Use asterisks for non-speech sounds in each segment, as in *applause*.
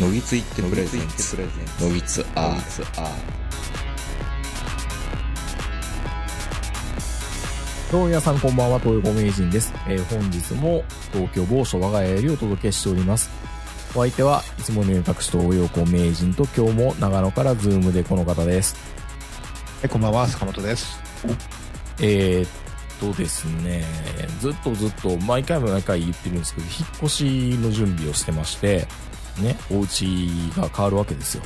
のぎついってプレゼンツのぎつアーツアーどうも皆さんこんばんは、東横名人です。えー、本日も東京某所我が家よりお届けしております。お相手はいつものように東横名人と今日も長野からズームでこの方です。えこんばんは、坂本です。えー、っとですね、ずっとずっと毎回も毎回言ってるんですけど、引っ越しの準備をしてまして、ね、お家が変わるわけですよ。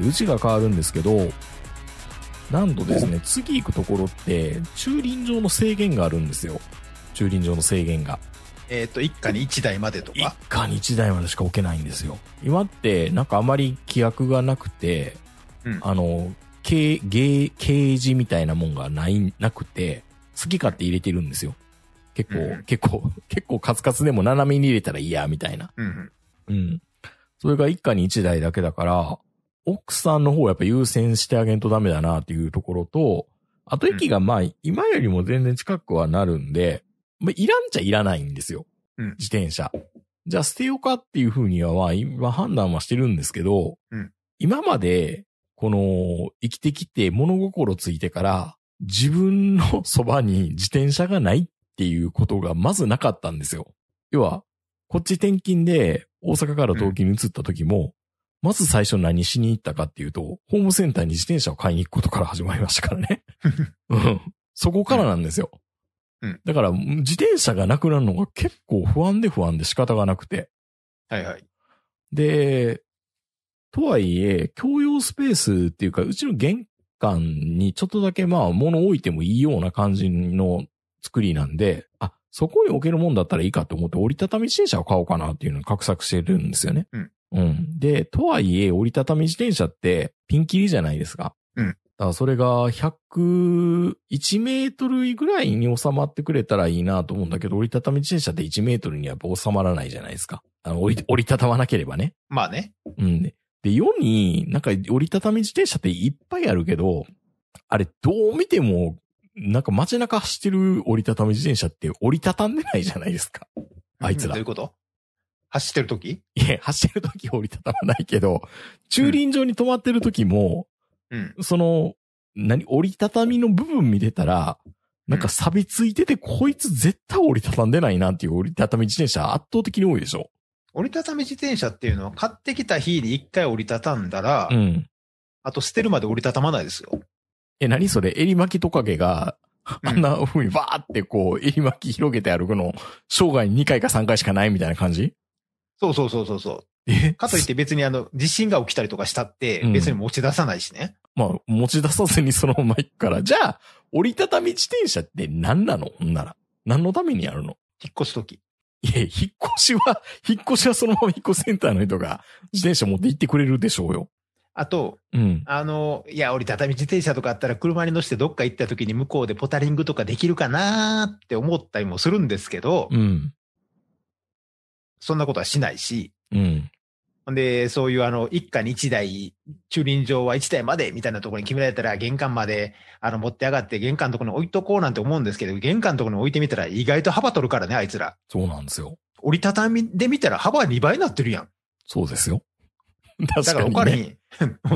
で家が変わるんですけど、なんとですね、次行くところって、駐輪場の制限があるんですよ。駐輪場の制限が。えっ、ー、と、一家に一台までとか一家に一台までしか置けないんですよ。今って、なんかあまり規約がなくて、うん、あの、ケー、ゲー、みたいなもんがない、なくて、好き勝手入れてるんですよ。結構、うん、結構、結構カツカツでも斜めに入れたら嫌、みたいな。うん。うん。それが一家に一台だけだから、奥さんの方をやっぱ優先してあげんとダメだなっていうところと、あと駅がまあ、今よりも全然近くはなるんで、まあ、いらんちゃいらないんですよ。うん、自転車。じゃあ捨てようかっていうふうには、まあ、今判断はしてるんですけど、うん、今まで、この、生きてきて物心ついてから、自分のそばに自転車がないっていうことがまずなかったんですよ。要は、こっち転勤で大阪から東京に移った時も、うん、まず最初何しに行ったかっていうと、ホームセンターに自転車を買いに行くことから始まりましたからね。*laughs* そこからなんですよ。うん。だから、自転車がなくなるのが結構不安で不安で仕方がなくて。はいはい。で、とはいえ、共用スペースっていうか、うちの玄関にちょっとだけまあ物置いてもいいような感じの作りなんで、あ、そこに置けるもんだったらいいかと思って折りたたみ自転車を買おうかなっていうのを画策してるんですよね。うん。うん。で、とはいえ折りたたみ自転車ってピンキリじゃないですか。うん。だからそれが101メートルぐらいに収まってくれたらいいなと思うんだけど、折りたたみ自転車って1メートルには収まらないじゃないですか。あの折り、折りたたまなければね。まあね。うん。で、世になんか折りたたみ自転車っていっぱいあるけど、あれどう見てもなんか街中走ってる折りたたみ自転車って折りたたんでないじゃないですか。あいつら。どういうこと走ってる時いや、走ってる時折りたたまないけど、駐輪場に止まってる時も、うん、その、何、折りたたみの部分見てたら、なんか錆びついてて、こいつ絶対折りたたんでないなっていう折りたたみ自転車圧倒的に多いでしょ折りたたみ自転車っていうのは買ってきた日に一回折りたたんだら、うん、あと捨てるまで折りたたまないですよ。え、何それ襟巻きトカゲが、あんな風にバーってこう、襟巻き広げて歩くの、生涯に2回か3回しかないみたいな感じそうそうそうそうそう。えかといって別にあの、地震が起きたりとかしたって、別に持ち出さないしね、うん。まあ、持ち出さずにそのまま行くから。じゃあ、折りたたみ自転車って何なのほんなら。何のためにやるの引っ越すとき。いや、引っ越しは、引っ越しはそのまま引っ越しセンターの人が自転車持って行ってくれるでしょうよ。あと、うん、あの、いや、折りたたみ自転車とかあったら車に乗せてどっか行った時に向こうでポタリングとかできるかなって思ったりもするんですけど、うん、そんなことはしないし、うん、で、そういうあの、一家に一台、駐輪場は一台までみたいなところに決められたら玄関まであの持って上がって玄関のところに置いとこうなんて思うんですけど、玄関のところに置いてみたら意外と幅取るからね、あいつら。そうなんですよ。折りたたみで見たら幅2倍になってるやん。そうですよ。確かに、ね、だから他に、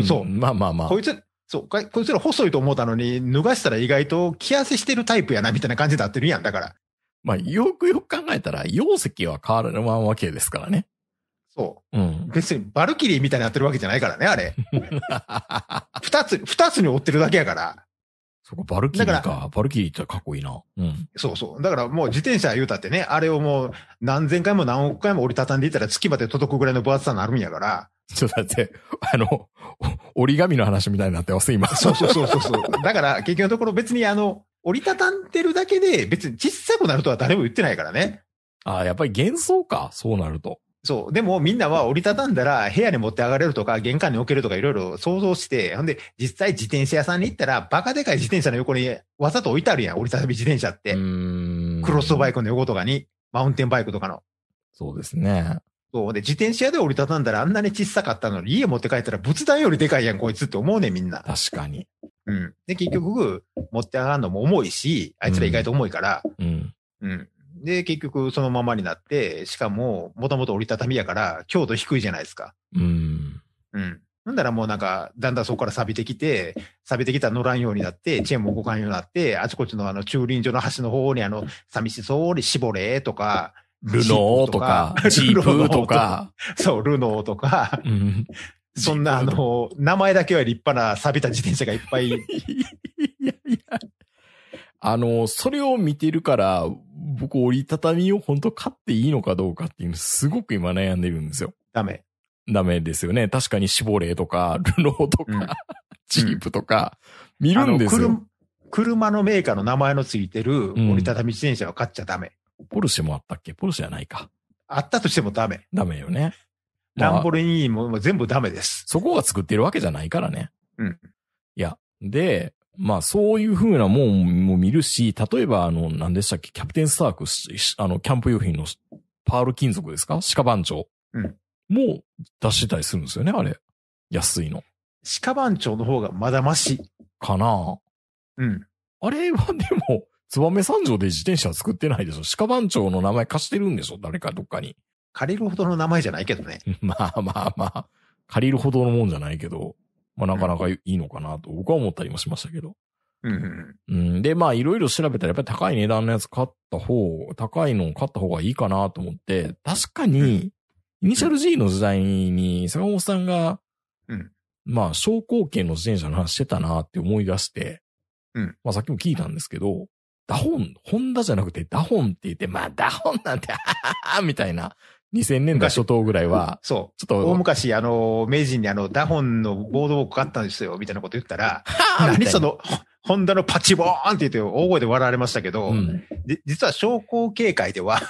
そう、まあまあまあ。こいつ、そう、こいつら細いと思ったのに、脱がしたら意外と着痩せしてるタイプやな、みたいな感じになってるやん、だから。まあ、よくよく考えたら、容積は変わらないわけですからね。そう。うん。別にバルキリーみたいになってるわけじゃないからね、あれ。*laughs* 二つ、二つに追ってるだけやから。そこバルキリーか。バルキリーってかっこいいな。うん。そうそう。だからもう自転車言うたってね、あれをもう何千回も何億回も折りたたんでいったら月まで届くぐらいの分厚さになるんやから。ちょっとだって、あの、折り紙の話みたいになってます、今。そうそうそうそうそう。だから、結局のところ別にあの、折りたたんでるだけで、別に小さくなるとは誰も言ってないからね。ああ、やっぱり幻想か、そうなると。そう。でもみんなは折りたたんだら部屋に持って上がれるとか、玄関に置けるとかいろいろ想像して、ほんで、実際自転車屋さんに行ったら、バカでかい自転車の横にわざと置いてあるやん、折りたたみ自転車って。クロスバイクの横とかに、マウンテンバイクとかの。そうですね。そうで、自転車で折りたたんだらあんなに小さかったのに、家持って帰ったら仏壇よりでかいやん、こいつって思うね、みんな。確かに。うん。で、結局、持って上がるのも重いし、あいつら意外と重いから、うん。うん。で、結局、そのままになって、しかも、もともと折りたたみやから、強度低いじゃないですか。うん。うん。なんだらもうなんか、だんだんそこから錆びてきて、錆びてきたら乗らんようになって、チェーンも動かんようになって、あちこちのあの駐輪場の端の方にあの、寂しそうに絞れとか、ルノーとか、ジープとか。そう、ルノーとか。うん、そんな、あの、名前だけは立派な錆びた自転車がいっぱい。*laughs* いやいや。あの、それを見てるから、僕折りたたみを本当買っていいのかどうかっていうのすごく今悩んでるんですよ。ダメ。ダメですよね。確かにシボレーとか、ルノーとか、うん、ジープとか、見るんですよ。車のメーカーの名前のついてる折りたたみ自転車は買っちゃダメ。ポルシェもあったっけポルシェじゃないか。あったとしてもダメ。ダメよね。まあ、ランボルニーも全部ダメです。そこが作ってるわけじゃないからね。うん。いや、で、まあそういう風なもんも見るし、例えばあの、何でしたっけ、キャプテンスターク、あの、キャンプ用品のパール金属ですか鹿番長。うん。もう出してたりするんですよね、あれ。安いの。鹿番長の方がまだまし。かなうん。あれはでも、燕三条で自転車作ってないでしょ鹿番長の名前貸してるんでしょ誰かどっかに。借りるほどの名前じゃないけどね。*laughs* まあまあまあ、借りるほどのもんじゃないけど、まあなかなかいいのかなと僕は思ったりもしましたけど。うん、うん、で、まあいろいろ調べたらやっぱり高い値段のやつ買った方、高いのを買った方がいいかなと思って、確かに、イニシャル G の時代に坂本さんが、うん、まあ、昇降券の自転車の話してたなって思い出して、うん、まあさっきも聞いたんですけど、ダホン、ホンダじゃなくてダホンって言って、まあダホンなんて、はははみたいな。2000年代初頭ぐらいは、そう。ちょっと。大昔、あの、名人にあの、ダホンのボードを買ったんですよ、みたいなこと言ったら、何その、ホンダのパチボーンって言って、大声で笑われましたけど、うん、実は商工系会では、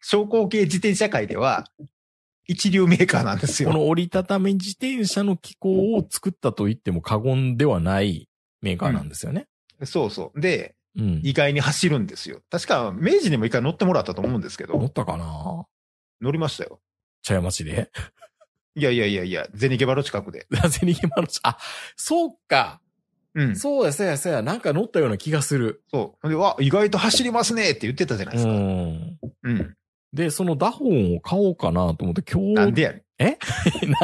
商工 *laughs* 系自転車界では、一流メーカーなんですよ。この折りたたみ自転車の機構を作ったと言っても過言ではないメーカーなんですよね。うん、そうそう。で、うん、意外に走るんですよ。確か、明治にも一回乗ってもらったと思うんですけど。乗ったかな乗りましたよ。茶屋町でいやいやいやいや、ゼニゲバの近くで。ゼニゲバ近く、あ、そうか。うん。そうや、そうや、そうや、なんか乗ったような気がする。そう。で、わ、意外と走りますねって言ってたじゃないですか。うん。うん。で、そのダホンを買おうかなと思って今日。*laughs* なんでやえ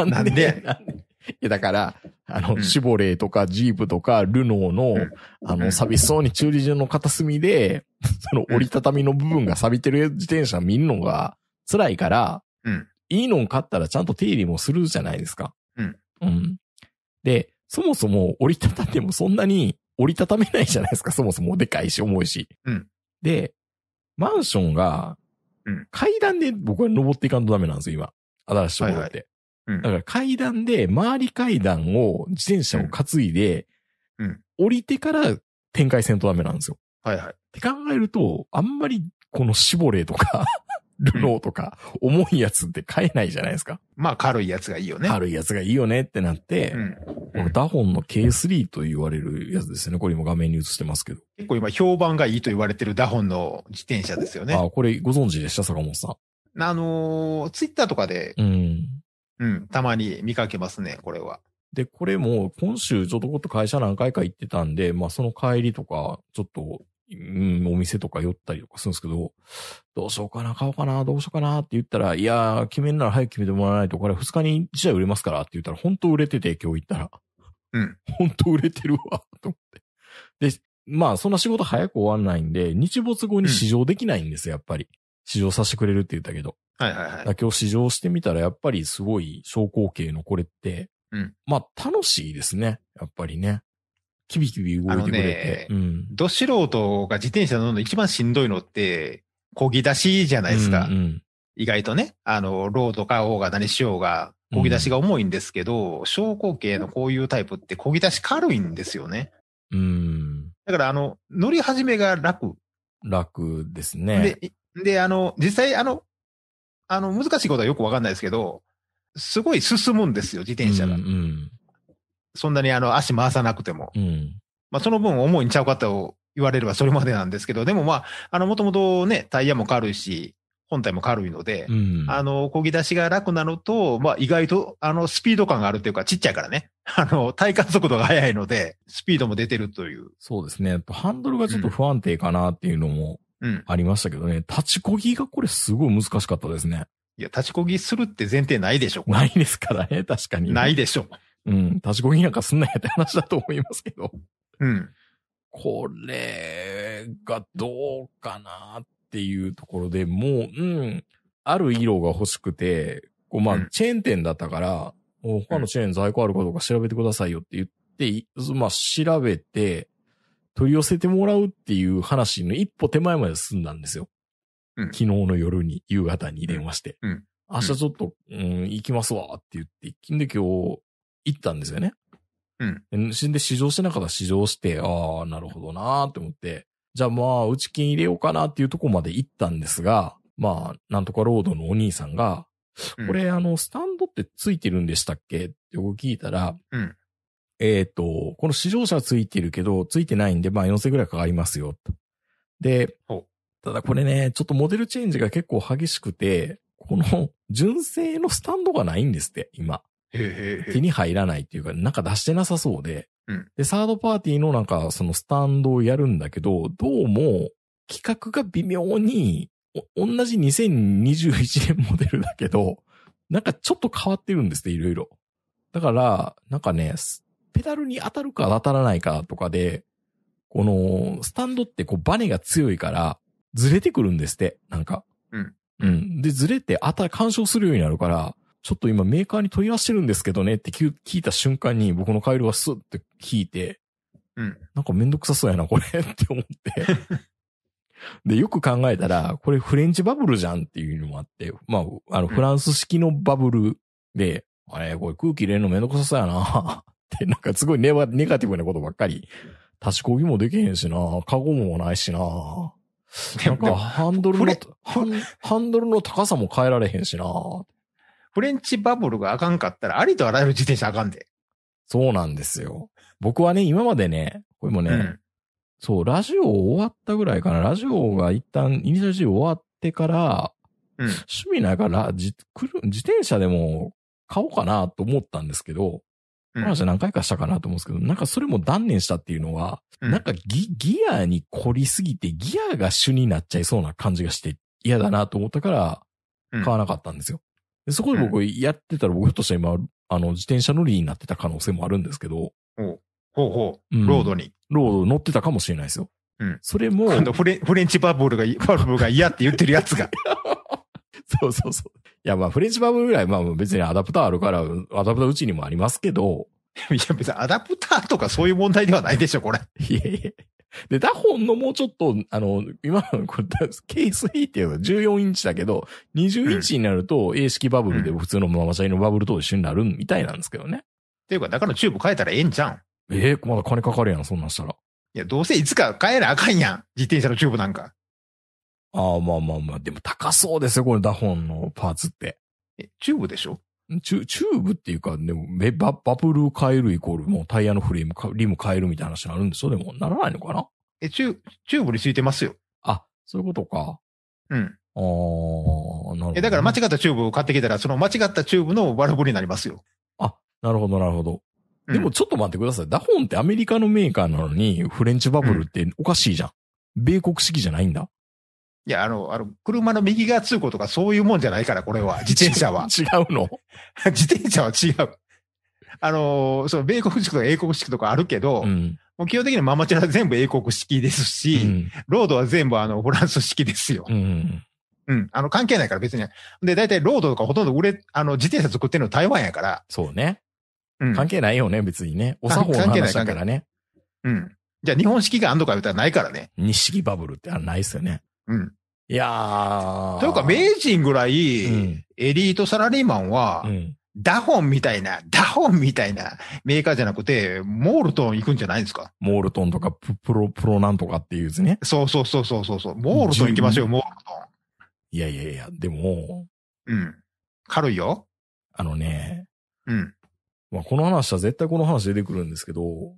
なんでやなんでやいや、だから、あの、シボレーとかジープとかルノーの、あの、寂しそうに駐輪場の片隅で、*laughs* その折りたたみの部分が錆びてる自転車見るのが辛いから、うん、いいのを買ったらちゃんと手入れもするじゃないですか。うん。うん。で、そもそも折りたたんでもそんなに折りたためないじゃないですか。そもそもでかいし重いし。うん。で、マンションが、うん、階段で僕は登っていかんとダメなんですよ、今。新しいところって。はいはいだから階段で、周り階段を自転車を担いで、うん、降りてから展開せんとダメなんですよ。はいはい。って考えると、あんまりこのシボレーとかルノーとか、重いやつって買えないじゃないですか。まあ軽いやつがいいよね。軽いやつがいいよねってなって、このダホンの K3 と言われるやつですね。これ今画面に映してますけど。結構今評判がいいと言われてるダホンの自転車ですよね。あ、これご存知でした坂本さん。あのー、ツイッターとかで、うん。うん、たまに見かけますね、これは。で、これも今週ちょっとこと会社何回か行ってたんで、まあその帰りとか、ちょっと、うん、お店とか寄ったりとかするんですけど、どうしようかな、買おうかな、どうしようかなって言ったら、いやー、決めるなら早く決めてもらわないと、これ2日に1台売れますからって言ったら、本当売れてて、今日行ったら。うん。本当売れてるわ、*laughs* と思って。で、まあそんな仕事早く終わんないんで、日没後に試乗できないんですよ、やっぱり。試乗させてくれるって言ったけど。はいはいはい。だけを試乗してみたら、やっぱりすごい小降系のこれって、うん。まあ、楽しいですね。やっぱりね。キビキビ動いてくれて。ね、うん。ど素人が自転車乗るの一番しんどいのって、漕ぎ出しじゃないですか。うん、うん、意外とね、あの、ロード買おうが何しようが、漕ぎ出しが重いんですけど、うん、小口径のこういうタイプって漕ぎ出し軽いんですよね。うん。だから、あの、乗り始めが楽。楽ですね。で、で、あの、実際、あの、あの、難しいことはよくわかんないですけど、すごい進むんですよ、自転車が。うん、うん、そんなにあの、足回さなくても。うん、まあ、その分重いんちゃうかと言われればそれまでなんですけど、でもまあ、あの、もともとね、タイヤも軽いし、本体も軽いので、うん、あの、漕ぎ出しが楽なのと、まあ意外と、あの、スピード感があるというか、ちっちゃいからね。あの、体感速度が速いので、スピードも出てるという。そうですね。ハンドルがちょっと不安定かなっていうのもありましたけどね、立ちこぎがこれすごい難しかったですね。いや、立ちこぎするって前提ないでしょ。ないですからね、確かに。ないでしょ。うん。立ちこぎなんかすんなやって話だと思いますけど。うん。これがどうかなっていうところでもう、うん。ある色が欲しくて、こう、まあ、チェーン店だったから、うん、他のチェーン在庫あるかどうか調べてくださいよって言って、まあ、調べて、取り寄せてもらうっていう話の一歩手前まで進んだんですよ。うん、昨日の夜に、夕方に電話して。うん、明日ちょっと、うん、行きますわって言って、金で今日行ったんですよね。うん。死んで試乗してなかったら試乗して、ああ、なるほどなーって思って、じゃあまあ、うち金入れようかなっていうとこまで行ったんですが、まあ、なんとかロードのお兄さんが、これ、あの、スタンドってついてるんでしたっけって聞いたら、うん、えっ、ー、と、この試乗車はついてるけど、ついてないんで、まあ4000ぐらいかかりますよ。で、ただこれね、ちょっとモデルチェンジが結構激しくて、この純正のスタンドがないんですって、今。手に入らないっていうか、なんか出してなさそうで、で、サードパーティーのなんかそのスタンドをやるんだけど、どうも企画が微妙に、同じ2021年モデルだけど、なんかちょっと変わってるんですって、いろいろ。だから、なんかね、ペダルに当たるか当たらないかとかで、この、スタンドってこうバネが強いから、ずれてくるんですって、なんか。うん。うん。で、ずれて、当た、干渉するようになるから、ちょっと今メーカーに問い合わせてるんですけどねって聞いた瞬間に僕のカ路ルがスッて引いて、うん。なんかめんどくさそうやな、これって思って *laughs* で、よく考えたら、これフレンチバブルじゃんっていうのもあって、まあ、あの、フランス式のバブルで、あれ、これ空気入れるのめんどくさそうやなって、なんかすごいネガネガティブなことばっかり。足しこぎもできへんしな、カゴもないしな。なんかハンドルの、ハンドルの高さも変えられへんしな。フレンチバブルがあかんかったら、ありとあらゆる自転車あかんで。そうなんですよ。僕はね、今までね、これもね、うん、そう、ラジオ終わったぐらいかな。ラジオが一旦、イニシャル G 終わってから、うん、趣味ながか自転車でも買おうかなと思ったんですけど、話何回かしたかなと思うんですけど、うん、なんかそれも断念したっていうのは、うん、なんかギギアに凝りすぎて、ギアが主になっちゃいそうな感じがして嫌だなと思ったから、買わなかったんですよ。でそこで僕やってたら僕としては今、あの、自転車乗りになってた可能性もあるんですけど。ほうほう。ロードに。ロード乗ってたかもしれないですよ。うん。それも。フレンチバブルが、バブルが嫌って言ってるやつが。*laughs* *laughs* そうそうそう。いや、まあ、フレンチバブルぐらい、まあ、別にアダプターあるから、アダプターうちにもありますけど。いや、別にアダプターとかそういう問題ではないでしょ、これ。いやいや。で、ダホンのもうちょっと、あの、今のこれ、ケース E っていうのは14インチだけど、20インチになると、英式バブルで普通のママチャリのバブルと一緒になるみたいなんですけどね。うんうん、っていうか、中のチューブ変えたらええんじゃん。ええー、まだ金かかるやん、そんなんしたら。いや、どうせいつか変えなあかんやん。自転車のチューブなんか。ああ、まあまあまあ。でも高そうですよ、これ、ダホンのパーツって。え、チューブでしょチュチューブっていうか、でもバ、バブル変えるイコール、もうタイヤのフレーム、リム変えるみたいな話になるんでしょでも、ならないのかなえ、チュ、チューブについてますよ。あ、そういうことか。うん。ああ、なるほど、ね、え、だから間違ったチューブを買ってきたら、その間違ったチューブのバルブになりますよ。あ、なるほど、なるほど。でもちょっと待ってください。ダホンってアメリカのメーカーなのに、フレンチバブルっておかしいじゃん。うん、米国式じゃないんだ。いや、あの、あの、車の右側通行とかそういうもんじゃないから、これは。*laughs* 自転車は。*laughs* 違うの *laughs* 自転車は違う。あの、その、米国式とか英国式とかあるけど、うん、もう基本的にママチャラ全部英国式ですし、うん、ロードは全部あの、フランス式ですよ。うん。うん。あの、関係ないから別に。で、大体ロードとかほとんど売れ、あの、自転車作ってるの台湾やから。そうね。うん。関係ないよね、別にね。お作法の話だからね。うん。じゃあ日本式があんのか言ったらないからね。日式バブルってあないっすよね。うん。いやー。というか、名人ぐらい、うん、エリートサラリーマンは、うん、ダホンみたいな、ダホンみたいなメーカーじゃなくて、モールトン行くんじゃないですかモールトンとかプロ、プロなんとかっていうですね。そうそうそうそうそう。モールトン行きましょう、モールトン。いやいやいや、でも。うん。軽いよ。あのね。うん。まあ、この話は絶対この話出てくるんですけど、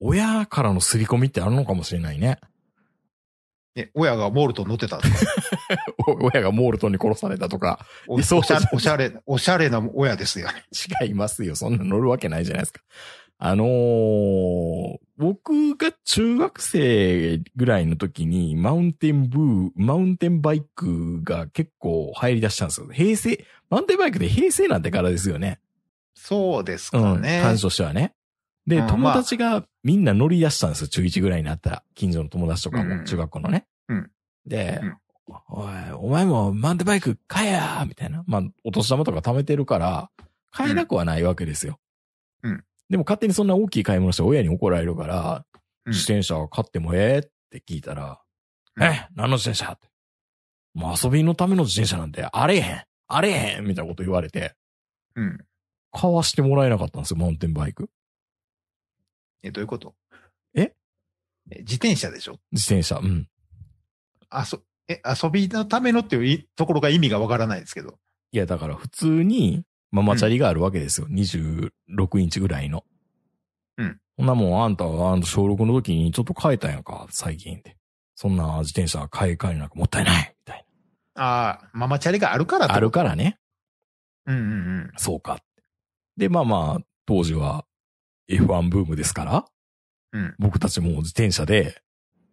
親からの刷り込みってあるのかもしれないね。ね、親がモールトン乗ってたとか。*laughs* 親がモールトンに殺されたとか。おおしゃおしゃれ、おしゃれな親ですよね。違いますよ。そんな乗るわけないじゃないですか。あのー、僕が中学生ぐらいの時にマウンテンブー、マウンテンバイクが結構入り出したんですよ。平成、マウンテンバイクで平成なんてからですよね。そうですかね。うん、感としてはね。で、友達がみんな乗り出したんですよ、中1ぐらいになったら。近所の友達とかも、中学校のね。うん。で、うん、おい、お前もマウンテンバイク買えやみたいな。まあ、お年玉とか貯めてるから、買えなくはないわけですよ。うん。でも勝手にそんな大きい買い物して親に怒られるから、うん、自転車買ってもええって聞いたら、うん、え何の自転車って。もう遊びのための自転車なんてあれへんあれへんみたいなこと言われて、うん。買わしてもらえなかったんですよ、マウンテンバイク。え、どういうことえ自転車でしょ自転車、うん。あ、そ、え、遊びのためのっていうところが意味がわからないですけど。いや、だから普通にママチャリがあるわけですよ。うん、26インチぐらいの。うん。そんなもんあんたはあの小6の時にちょっと変えたんやんか、最近って。そんな自転車買い替えなくもったいないみたいな。ああ、ママチャリがあるからあるからね。うんうんうん。そうか。で、まあまあ、当時は F1 ブームですから、うん、僕たちも自転車で、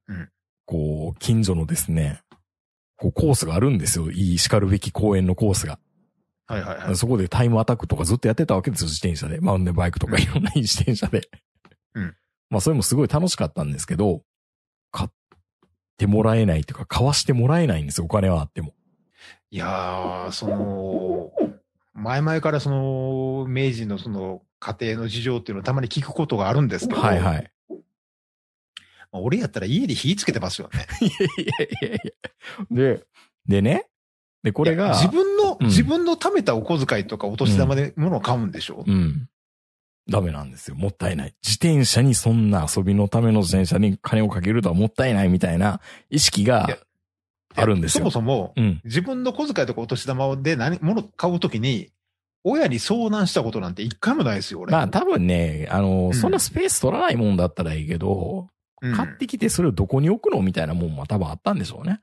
うん、こう、近所のですね、こうコースがあるんですよ。いい叱るべき公園のコースが。はいはいはい。そこでタイムアタックとかずっとやってたわけですよ、自転車で。マウンテンバイクとかいろんないい自転車で。うん。まあそれもすごい楽しかったんですけど、買ってもらえないというか、買わしてもらえないんですよ、お金はあっても。いやー、その、前々からその、明治のその、家庭の事情っていうのをたまに聞くことがあるんですけど、はいはい。まあ、俺やったら家で火つけてますよね。*laughs* いやいやいやいや。で、でね、で、これが。自分の、うん、自分の貯めたお小遣いとかお年玉で物を買うんでしょ、うん、うん。ダメなんですよ。もったいない。自転車にそんな遊びのための自転車に金をかけるとはもったいないみたいな意識があるんですよ。そもそも、うん、自分の小遣いとかお年玉で何、物買うときに、親に相談したことなんて一回もないですよ、俺。まあ多分ね、あの、うん、そんなスペース取らないもんだったらいいけど、うん、買ってきてそれをどこに置くのみたいなもんも多分あったんでしょうね。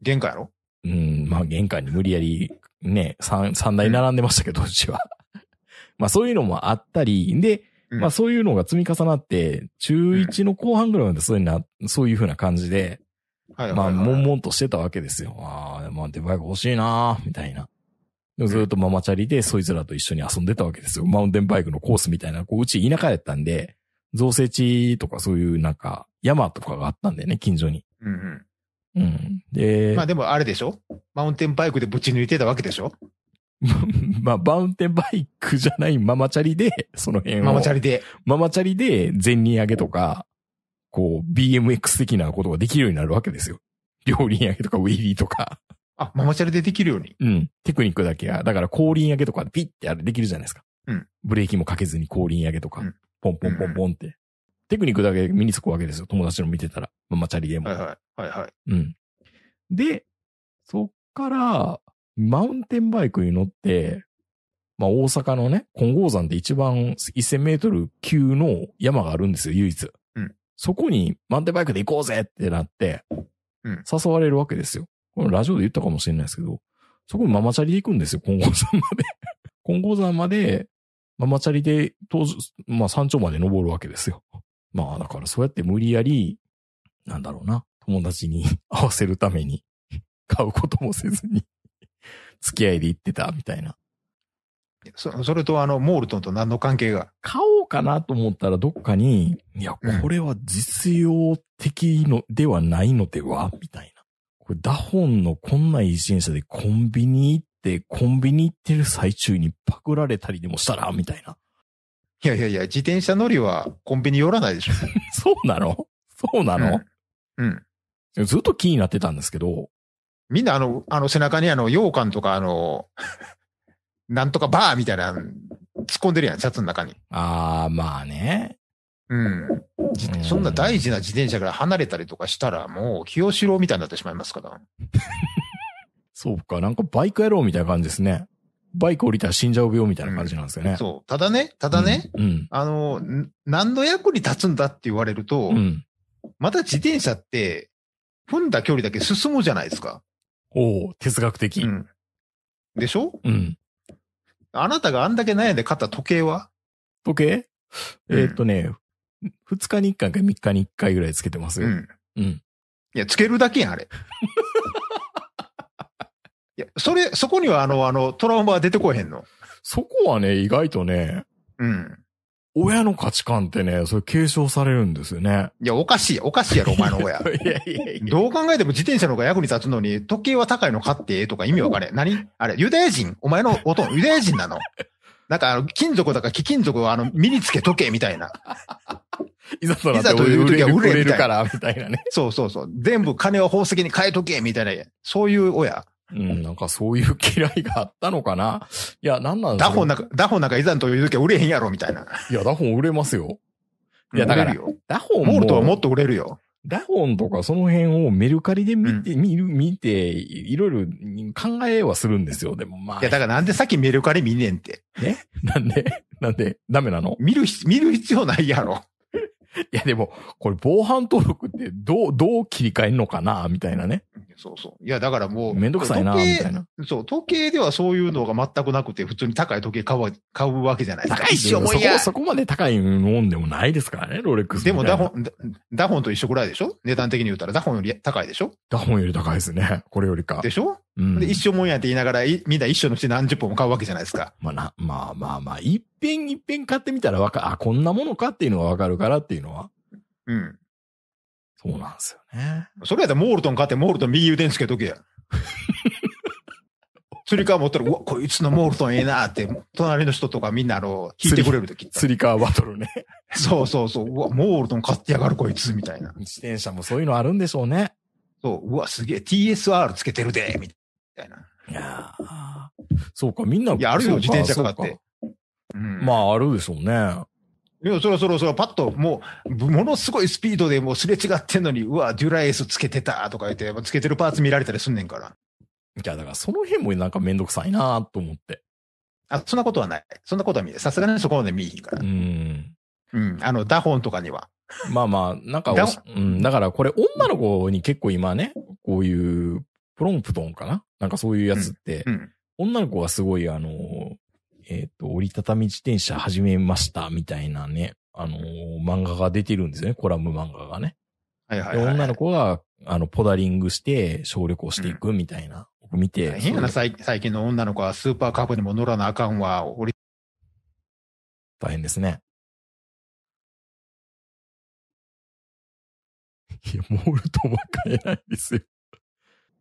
玄関やろうん、まあ玄関に無理やり、ね、三、三台並んでましたけど、うち、ん、は。*laughs* まあそういうのもあったり、で、うん、まあそういうのが積み重なって、中1の後半ぐらいまでそういうな、そういうふうな感じで、まあ、悶々としてたわけですよ。ああ、まあ、デバイク欲しいなみたいな。ずっとママチャリでそいつらと一緒に遊んでたわけですよ。マウンテンバイクのコースみたいな、こう、うち田舎やったんで、造成地とかそういうなんか山とかがあったんだよね、近所に。うん、うん。うん。で、まあでもあれでしょマウンテンバイクでぶち抜いてたわけでしょ *laughs* まあ、マウンテンバイクじゃないママチャリで、その辺を。ママチャリで。ママチャリで前人上げとか、こう、BMX 的なことができるようになるわけですよ。料理上げとかウィリーとか。あ、ママチャリでできるように。うん。テクニックだけや。だから後輪上げとかピッてあれできるじゃないですか。うん。ブレーキもかけずに後輪上げとか、うん、ポンポンポンポンって。うん、テクニックだけ身につくわけですよ。友達の見てたら。ママチャリでも。はいはい。はいはい。うん。で、そっから、マウンテンバイクに乗って、まあ大阪のね、金剛山で一番1000メートル級の山があるんですよ、唯一。うん。そこにマウンテンバイクで行こうぜってなって、誘われるわけですよ。ラジオで言ったかもしれないですけど、そこママチャリで行くんですよ、金剛山まで。*laughs* 金剛山まで、ママチャリで、当時、まあ山頂まで登るわけですよ。まあだからそうやって無理やり、なんだろうな、友達に *laughs* 合わせるために、買うこともせずに付き合いで行ってたみたいな。そそれとあの、モールトンと何の関係が買おうかなと思ったらどっかに、いや、これは実用的の、ではないのではみたいな。これダホンのこんな一転車でコンビニ行って、コンビニ行ってる最中にパクられたりでもしたらみたいな。いやいやいや、自転車乗りはコンビニ寄らないでしょ。*laughs* そうなのそうなの、うん、うん、ずっと気になってたんですけど。みんなあの、あの背中にあの、羊羹とかあの、なんとかバーみたいな、突っ込んでるやん、シャツの中に。ああ、まあね。うん。そんな大事な自転車から離れたりとかしたら、もう清志郎みたいになってしまいますから。そうか、なんかバイク野郎みたいな感じですね。バイク降りたら死んじゃう病みたいな感じなんですよね。うん、そう。ただね、ただね、うん、うん、あの、何の役に立つんだって言われると、うん、また自転車って、踏んだ距離だけ進むじゃないですか。おお哲学的。うん、でしょうん。あなたがあんだけ悩んで買った時計は時計えー、っとね、二日に一回か三日に一回ぐらいつけてますよ。うん。うん。いや、つけるだけやん、あれ。*laughs* いや、それ、そこにはあの、あの、トラウマは出てこへんの。そこはね、意外とね、うん。親の価値観ってね、それ継承されるんですよね。いや、おかしいおかしいやろ、お前の親。*laughs* いやいやいや。どう考えても自転車の方が役に立つのに、時計は高いの買ってとか意味わかれ。*laughs* 何あれ、ユダヤ人お前のおとん、ユダヤ人なのなんか、金属だか貴金属は、あの、身につけとけ、みたいな。いざとなって売れ売れるから、みたいなね。そうそうそう。全部金を宝石に変えとけ、みたいな。そういう親。うん、なんかそういう嫌いがあったのかないや、なんなんダホなんか、ダホなんかいざという時は売れへんやろ、みたいな。いや、ダホン売れますよ。いや、だから、ダホンも。モルトはもっと売れるよ。ダホンとかその辺をメルカリで見て、うん、見る、見て、いろいろ考えはするんですよ。でもまあ。いや、だからなんでさっきメルカリ見ねんって。ねなんでなんでダメなの見る、見る必要ないやろ。いやでも、これ防犯登録ってどう、どう切り替えんのかなみたいなね。そうそう。いや、だからもう。めんどくさいなみたいな。そう、時計ではそういうのが全くなくて、普通に高い時計買う買うわけじゃないですか。高いし、ういやそこ。そこまで高いもんでもないですからね、ロレックス。でもダホン、ダホンと一緒くらいでしょ値段的に言ったらダホンより高いでしょダホンより高いですね。これよりか。でしょうん、で、一生もんやって言いながら、みんな一生のうち何十本も買うわけじゃないですか。まあな、まあまあまあ、一遍一遍買ってみたらわか、あ、こんなものかっていうのがわかるからっていうのは。うん。そうなんですよね。それやったらモールトン買ってモールトン右腕つけとけや。つり革持ったら、うわ、こいつのモールトンええなって、隣の人とかみんなあの、引いてくれるとき。つり革バトルね。そうそうそう。うわ、モールトン買ってやがるこいつ、みたいな。自転車もそういうのあるんでしょうね。そう、うわ、すげえ、TSR つけてるで、みたたいな。いやそうか、みんな。いや、あるよ、自転車とかって。うん、まあ、あるでしょうね。いや、そろそろそろ、パッと、もう、ものすごいスピードでもうすれ違ってんのに、うわ、デュラエースつけてたとか言って、つけてるパーツ見られたりすんねんから。いや、だからその辺もなんかめんどくさいなと思って。あ、そんなことはない。そんなことは見い。さすがにそこまで見えへんから。うん。うん。あの、ダホンとかには。まあまあ、なんか、うん。だからこれ女の子に結構今ね、こういうプロンプトンかななんかそういうやつって、うん、女の子はすごいあの、えっ、ー、と、折りたたみ自転車始めましたみたいなね、あの漫画が出てるんですよね、コラム漫画がね。はいはい、はい、女の子が、あの、ポダリングして、省力をしていくみたいな。うん、見て。変な最近の女の子はスーパーカブにも乗らなあかんわ、折り大変ですね。いや、モールとも変えないですよ。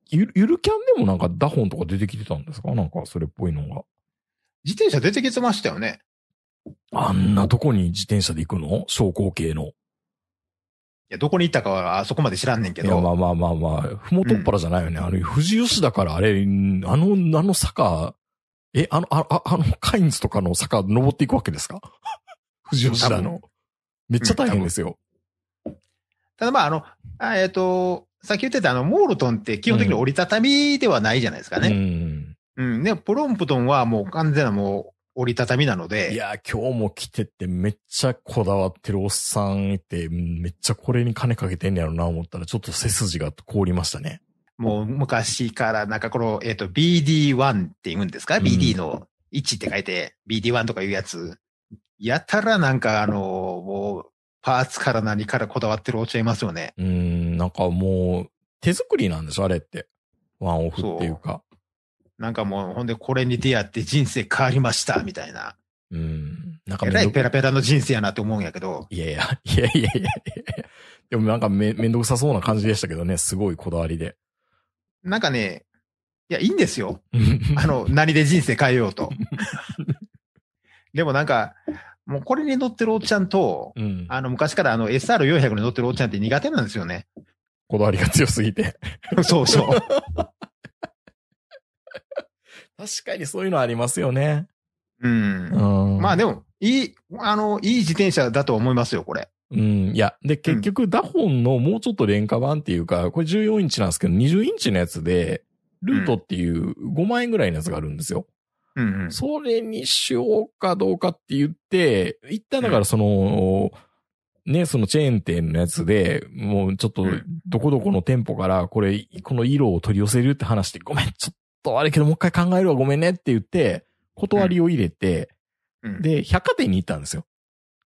ゆゆるキャンでもなんかダホンとか出てきてたんですかなんかそれっぽいのが。自転車出てきてましたよね。あんなとこに自転車で行くの昇降系の。いや、どこに行ったかはあそこまで知らんねんけど。いや、まあまあまあまあ、ふもとっぱらじゃないよね。うん、あの、富士吉だからあれ、あの、あの坂、え、あの、ああの、カインズとかの坂登っていくわけですか *laughs* 富士吉田の。めっちゃ大変ですよ。うん、ただまあ、あの、あえっ、ー、と、さっき言ってたあの、モールトンって基本的に折りたたみではないじゃないですかね。うん。うん。で、プロンプトンはもう完全なもう折りたたみなので。いや、今日も来ててめっちゃこだわってるおっさんいて、めっちゃこれに金かけてんねやろな思ったら、ちょっと背筋が凍りましたね。もう昔からなんかこの、えっ、ー、と、BD1 って言うんですか、うん、?BD の1って書いて、BD1 とかいうやつ。やたらなんかあの、もう、パーツから何からこだわってるお茶いますよね。うん、なんかもう、手作りなんでしょ、あれって。ワンオフっていうか。うなんかもう、ほんでこれに出会って人生変わりました、みたいな。うん。なんかえらいペラペラの人生やなって思うんやけど。いやいや、いやいやいやでもなんかめ、めんどくさそうな感じでしたけどね、すごいこだわりで。なんかね、いや、いいんですよ。*laughs* あの、何で人生変えようと。*laughs* でもなんか、もうこれに乗ってるおっちゃんと、うん、あの、昔からあの SR400 に乗ってるおっちゃんって苦手なんですよね。こだわりが強すぎて。そうそう。*laughs* 確かにそういうのありますよね。うん。うん、まあでも、いい、あの、いい自転車だと思いますよ、これ。うん。いや、で、結局、ダホンのもうちょっと廉価版っていうか、これ14インチなんですけど、20インチのやつで、ルートっていう5万円ぐらいのやつがあるんですよ。それにしようかどうかって言って、一旦だからその、うん、ね、そのチェーン店のやつで、もうちょっと、どこどこの店舗からこれ、この色を取り寄せるって話して、ごめん、ちょっとあれけどもう一回考えるわ、ごめんねって言って、断りを入れて、うん、で、百貨店に行ったんですよ。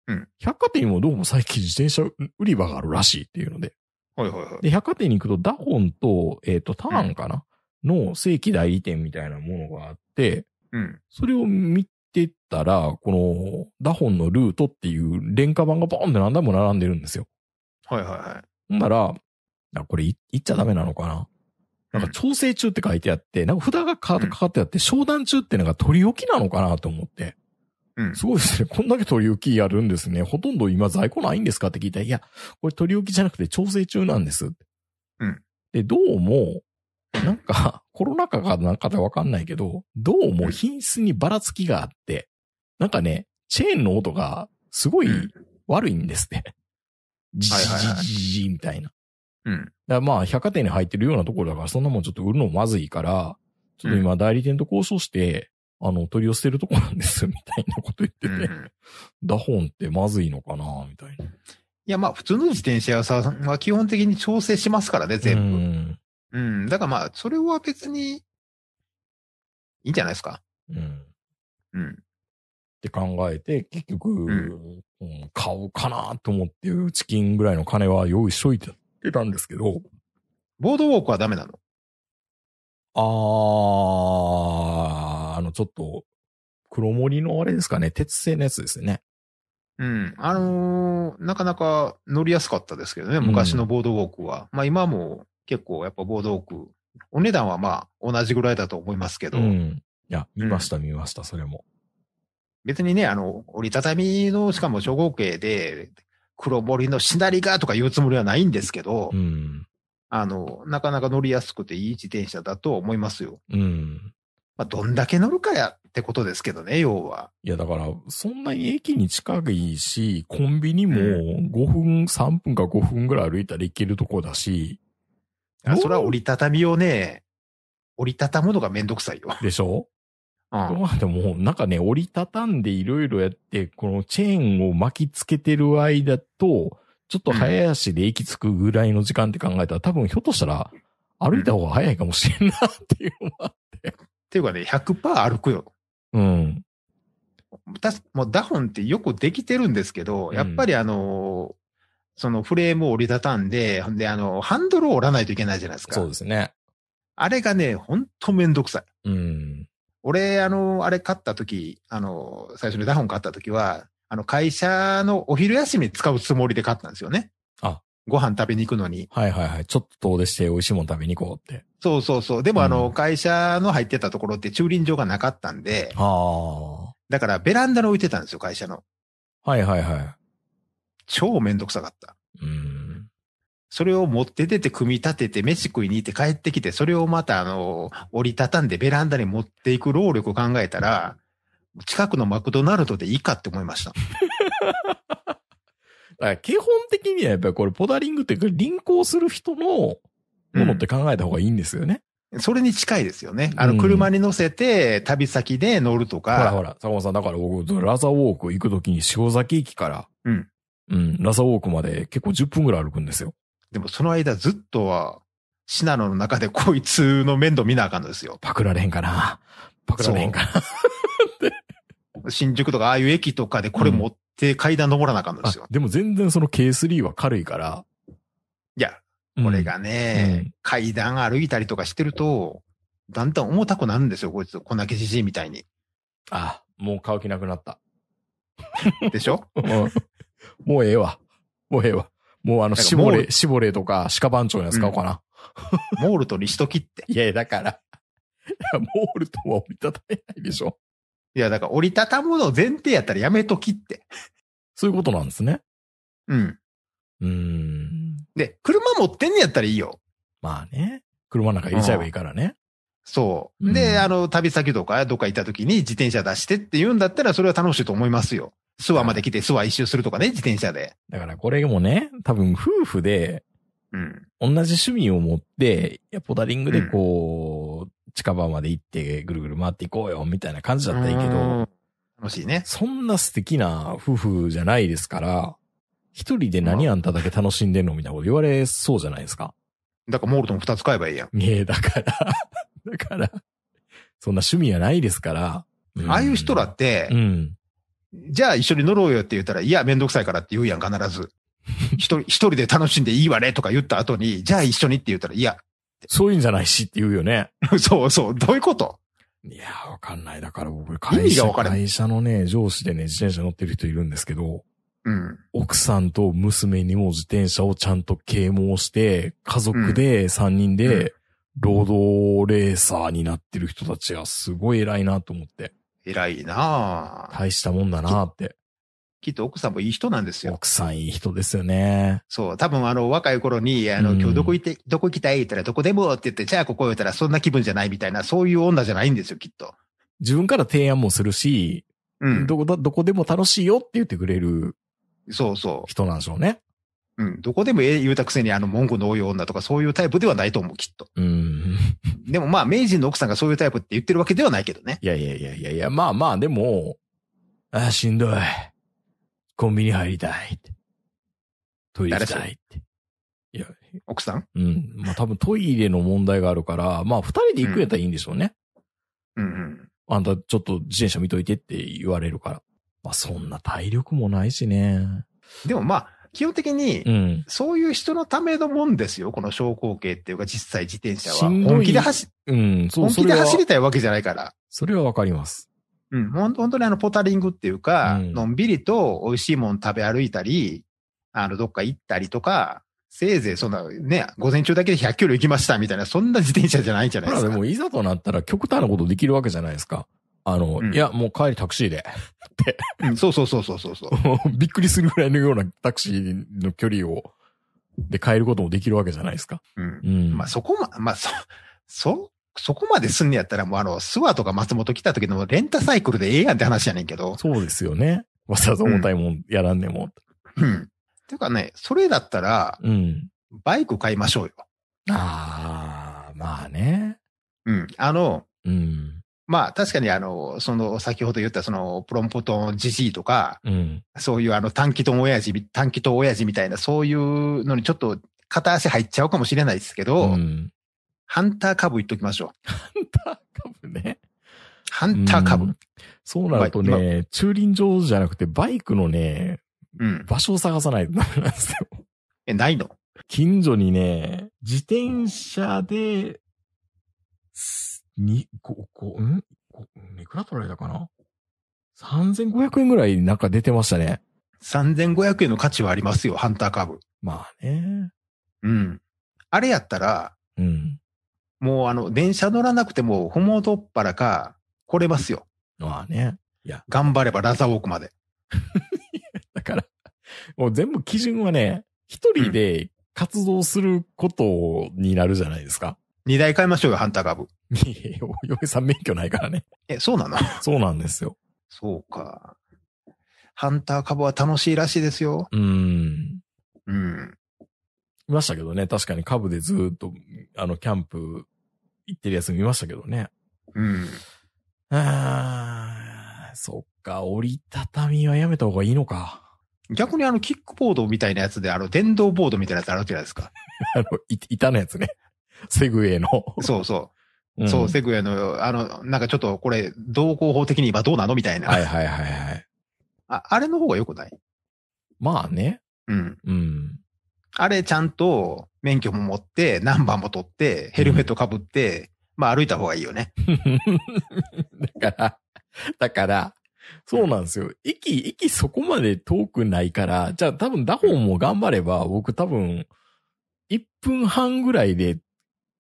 うん、百貨店にもどうも最近自転車売り場があるらしいっていうので。はいはいはい。で、百貨店に行くと、ダホンと、えっ、ー、と、ターンかな、うん、の正規代理店みたいなものがあって、うん。それを見てたら、この、ダホンのルートっていう廉価版がボーンって何台も並んでるんですよ。はいはいはい。ほんなら、あ、これい、いっちゃダメなのかな。なんか調整中って書いてあって、なんか札がかかってあって、商談中ってのが取り置きなのかなと思って。うん、すごいですね。こんだけ取り置きやるんですね。ほとんど今在庫ないんですかって聞いたら、いや、これ取り置きじゃなくて調整中なんです。うん。で、どうも、*laughs* なんか、コロナ禍かなんかでわかんないけど、どうも品質にばらつきがあって、なんかね、チェーンの音がすごい悪いんですね。じじじじじみたいな。うん。だまあ、百貨店に入ってるようなところだから、そんなもんちょっと売るのまずいから、ちょっと今代理店と交渉して、あの、取り寄せるとこなんです、みたいなこと言ってて、ダホンってまずいのかな、みたいな。いや、まあ、普通の自転車屋さんは基本的に調整しますからね、全部。うん。だからまあ、それは別に、いいんじゃないですか。うん。うん。って考えて、結局、うん、うん、買おうかなと思ってうチキンぐらいの金は用意しといてたんですけど。ボードウォークはダメなのあー、あの、ちょっと、黒森のあれですかね、鉄製のやつですね。うん。あのー、なかなか乗りやすかったですけどね、昔のボードウォークは。うん、まあ今も結構やっぱボードオーク、お値段はまあ同じぐらいだと思いますけど。うん。いや、見ました、見ました、それも。別にね、あの、折りたたみの、しかも初号形で、黒りのしなりがとか言うつもりはないんですけど、うん、あの、なかなか乗りやすくていい自転車だと思いますよ。うん。まあ、どんだけ乗るかやってことですけどね、要は。いや、だから、そんなに駅に近いし、コンビニも5分、うん、3分か5分ぐらい歩いたら行けるとこだし、あそれは折りたたみをね、折りたたむのがめんどくさいよ。でしょうん。までも、なんかね、折りたたんでいろいろやって、このチェーンを巻きつけてる間と、ちょっと早足で息つくぐらいの時間って考えたら、うん、多分ひょっとしたら、歩いた方が早いかもしれんなっていうのもあって。っていうかね、100%歩くよ。うん。たもうダホンってよくできてるんですけど、やっぱりあの、そのフレームを折りたたんで、ほんで、あの、ハンドルを折らないといけないじゃないですか。そうですね。あれがね、ほんとめんどくさい。うん。俺、あの、あれ買った時、あの、最初にダホン買った時は、あの、会社のお昼休み使うつもりで買ったんですよね。あ。ご飯食べに行くのに。はいはいはい。ちょっと遠出して美味しいもん食べに行こうって。そうそうそう。でも、あの、会社の入ってたところって駐輪場がなかったんで。ああ。だから、ベランダに置いてたんですよ、会社の。はいはいはい。超めんどくさかった。うん。それを持って出て組み立てて飯食いに行って帰ってきて、それをまたあの、折りたたんでベランダに持っていく労力を考えたら、近くのマクドナルドでいいかって思いました。*laughs* 基本的にはやっぱりこれポダリングっていうか、輪行する人のものって考えた方がいいんですよね。うん、それに近いですよね。あの、車に乗せて、旅先で乗るとか、うん。ほらほら、坂本さん、だから僕、ラザウォーク行くときに塩崎駅から、うん。うん、ラサウォークまで結構10分ぐらい歩くんですよ。でもその間ずっとは、シナノの中でこいつの面倒見なあかんのですよ。パクられへんかな。パクられへんかな。*laughs* 新宿とかああいう駅とかでこれ持って階段登らなあかんのですよ。うん、でも全然その K3 は軽いから。いや、これがね、うん、階段歩いたりとかしてると、だんだん重たくなるんですよ、こいつ。こんなけじじいみたいに。ああ、もう買う気なくなった。でしょ、*laughs* うん、もうええわ。もうええわ。もうあの、しぼれ、しぼれとか、鹿番長のやつ買おうかな。うん、モールトにしときって。いや、いや、だから。*laughs* モールトは折りたためないでしょ。いや、だから折りたたむの前提やったらやめときって。そういうことなんですね。うん。うん。で、車持ってんねやったらいいよ。まあね。車なんか入れちゃえばいいからね。そう。で、うん、あの、旅先とか、どっか行った時に自転車出してって言うんだったら、それは楽しいと思いますよ。諏訪まで来て諏訪一周するとかね、自転車で。だからこれもね、多分夫婦で、うん。同じ趣味を持って、いや、ポダリングでこう、うん、近場まで行ってぐるぐる回っていこうよ、みたいな感じだったらいいけど、楽しいね。そんな素敵な夫婦じゃないですから、一人で何あんただけ楽しんでんのみたいなこと言われそうじゃないですか。だからモールトン二つ買えばいいやん。ねえ、だから *laughs* だから、そんな趣味はないですから。うん、ああいう人らって、うん、じゃあ一緒に乗ろうよって言ったら、いや、めんどくさいからって言うやん、必ず。*laughs* 一人、一人で楽しんでいいわねとか言った後に、じゃあ一緒にって言ったら、いや。そういうんじゃないしって言うよね。*laughs* そうそう、どういうこといや、わかんない。だから僕、会社、会社のね、上司でね、自転車乗ってる人いるんですけど、うん、奥さんと娘にも自転車をちゃんと啓蒙して、家族で3人で労働レーサーになってる人たちがすごい偉いなと思って。偉いな大したもんだなって。きっと奥さんもいい人なんですよ。奥さんいい人ですよね。そう。多分あの若い頃に、あの、今日どこ行って、うん、どこ行きたいって言ったらどこでもって言って、じゃあここ言ったらそんな気分じゃないみたいな、そういう女じゃないんですよ、きっと。自分から提案もするし、うん。どこだ、どこでも楽しいよって言ってくれる。そうそう。人なんでしょうね。うん、どこでも言うたくせにあの文句の多い女とかそういうタイプではないと思う、きっと。うん。でもまあ、名人の奥さんがそういうタイプって言ってるわけではないけどね。いやいやいやいやいや、まあまあ、でも、ああ、しんどい。コンビニ入りたいって。トイレ行きたいって。いや、奥さんうん。まあ多分トイレの問題があるから、まあ二人で行くやったらいいんでしょうね。うん、うん、うん。あんたちょっと自転車見といてって言われるから。まあそんな体力もないしね。でもまあ、基本的に、そういう人のためのもんですよ、この小光景っていうか、実際自転車は。本気で走、うん、そう本気で走りたいわけじゃないから。それはわかります。うん、本当にあの、ポタリングっていうか、うん、のんびりと美味しいもん食べ歩いたり、あの、どっか行ったりとか、せいぜいそんなね、午前中だけで100キロ行きましたみたいな、そんな自転車じゃないじゃないですか。でもいざとなったら極端なことできるわけじゃないですか。あの、うん、いや、もう帰りタクシーで。そうそうそうそうそう *laughs* びっくりするぐらいのようなタクシーの距離を、で変えることもできるわけじゃないですか。うん。うん、まあそこま、まあそ、*laughs* そ、そこまですんねやったらもうあの、諏訪とか松本来た時のレンタサイクルでええやんって話やねんけど。そうですよね。わざわざ重たいもんやらんでも。うん。うん、ていうかね、それだったら、うん。バイク買いましょうよ。ああ、まあね。うん。あの、うん。まあ確かにあの、その先ほど言ったそのプロンポトンジジイとか、うん、そういうあの短期と親父、短期と親父みたいなそういうのにちょっと片足入っちゃうかもしれないですけど、うん、ハンター株言っときましょう。ハンター株ね。ハンター株。うん、そうなるとね、駐輪場じゃなくてバイクのね、うん、場所を探さないとダメなんですよ。え、ないの近所にね、自転車で、に、こ、こ、んこいくら取られたかな ?3500 円ぐらいなんか出てましたね。3500円の価値はありますよ、ハンター株。まあね。うん。あれやったら、うん。もうあの、電車乗らなくても、ほもどっぱらか、来れますよ。まあね。いや。頑張ればラザウォークまで。*laughs* だから、もう全部基準はね、一人で活動することになるじゃないですか。二台買いましょうよ、ハンター株。いやお嫁さん免許ないからね。え、そうなの *laughs* そうなんですよ。そうか。ハンター株は楽しいらしいですよ。うーん。うん。いましたけどね。確かに株でずーっと、あの、キャンプ行ってるやつ見ましたけどね。うん。あー、そっか。折りたたみはやめた方がいいのか。逆にあの、キックボードみたいなやつで、あの、電動ボードみたいなやつあるじゃないですか。*laughs* あの、板のやつね。セグウェイの。そうそう。うん、そう、セグウェイの、あの、なんかちょっとこれ、同行法的に今どうなのみたいな。はいはいはいはい。あ、あれの方が良くないまあね。うん。うん。あれちゃんと免許も持って、ナンバーも取って、ヘルメットかぶって、うん、まあ歩いた方がいいよね。*laughs* だから、だから、そうなんですよ。駅、駅そこまで遠くないから、じゃあ多分ダホンも頑張れば、僕多分、1分半ぐらいで